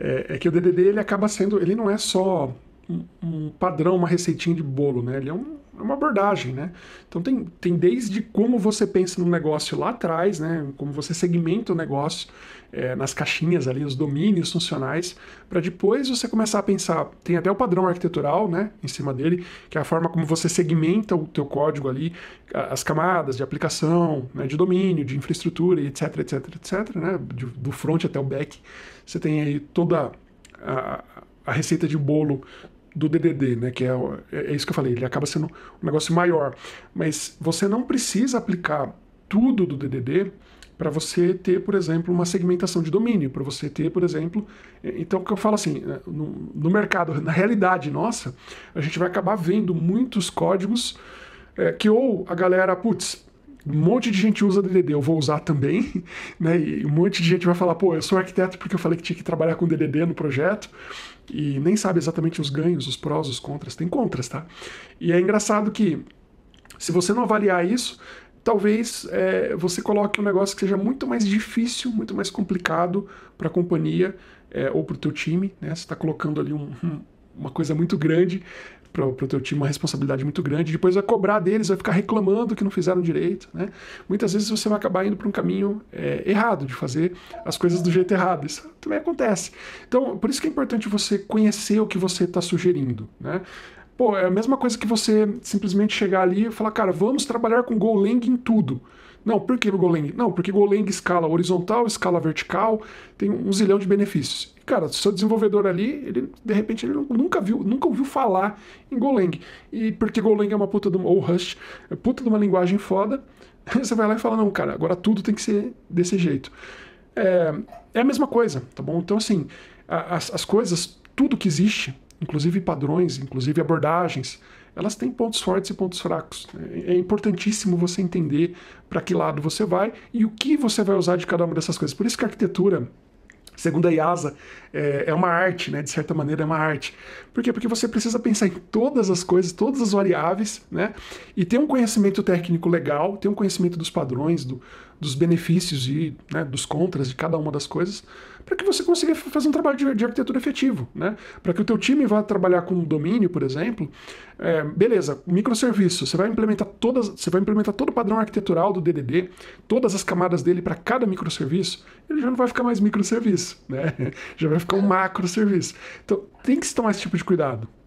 é, é que o DDD ele acaba sendo, ele não é só um, um padrão, uma receitinha de bolo, né? Ele é um, é uma abordagem, né? Então tem, tem desde como você pensa no negócio lá atrás, né? Como você segmenta o negócio é, nas caixinhas ali, os domínios funcionais, para depois você começar a pensar. Tem até o padrão arquitetural, né? Em cima dele, que é a forma como você segmenta o teu código ali, as camadas de aplicação, né? de domínio, de infraestrutura, etc, etc, etc, né? do front até o back. Você tem aí toda a, a receita de bolo do DDD, né? Que é, é, é isso que eu falei, ele acaba sendo um negócio maior. Mas você não precisa aplicar tudo do DDD para você ter, por exemplo, uma segmentação de domínio, para você ter, por exemplo, é, então o que eu falo assim, né, no, no, mercado, na realidade nossa, a gente vai acabar vendo muitos códigos é, que ou a galera, putz, um monte de gente usa DDD, eu vou usar também, né? E um monte de gente vai falar, pô, eu sou arquiteto porque eu falei que tinha que trabalhar com DDD no projeto, e nem sabe exatamente os ganhos, os prós, os contras, tem contras, tá? E é engraçado que, se você não avaliar isso, talvez é, você coloque um negócio que seja muito mais difícil, muito mais complicado para a companhia é, ou para o teu time, né? Você está colocando ali um, uma coisa muito grande para o teu time uma responsabilidade muito grande. Depois vai cobrar deles, vai ficar reclamando que não fizeram direito. Né? Muitas vezes você vai acabar indo para um caminho é, errado de fazer as coisas do jeito errado. Isso também acontece. Então, por isso que é importante você conhecer o que você está sugerindo. Né? Pô, é a mesma coisa que você simplesmente chegar ali e falar, cara, vamos trabalhar com Golang em tudo. Não, por que Golang? Não, porque Golang escala horizontal, escala vertical, tem um zilhão de benefícios. Cara, cara, seu desenvolvedor ali, ele de repente ele nunca viu, nunca ouviu falar em Golang. E porque Golang é uma puta de uma, ou Rust, é puta de uma linguagem foda, você vai lá e fala, não, cara, agora tudo tem que ser desse jeito. É, é a mesma coisa, tá bom? Então, assim, as, as coisas, tudo que existe, inclusive padrões, inclusive abordagens, elas têm pontos fortes e pontos fracos. É, é importantíssimo você entender para que lado você vai e o que você vai usar de cada uma dessas coisas. Por isso que a arquitetura segundo a IASA, é, é, uma arte, né? De certa maneira, é uma arte. Por quê? Porque você precisa pensar em todas as coisas, todas as variáveis, né? E ter um conhecimento técnico legal, ter um conhecimento dos padrões, do, dos benefícios e né, dos contras de cada uma das coisas, para que você consiga fazer um trabalho de, de arquitetura efetivo, né? Para que o teu time vá trabalhar com domínio, por exemplo, é, beleza, microserviço, você vai implementar todas, você vai implementar todo o padrão arquitetural do DDD, todas as camadas dele para cada microserviço, ele já não vai ficar mais microserviço, né? Já vai ficar um macroserviço. Então, tem que se tomar esse tipo de cuidado,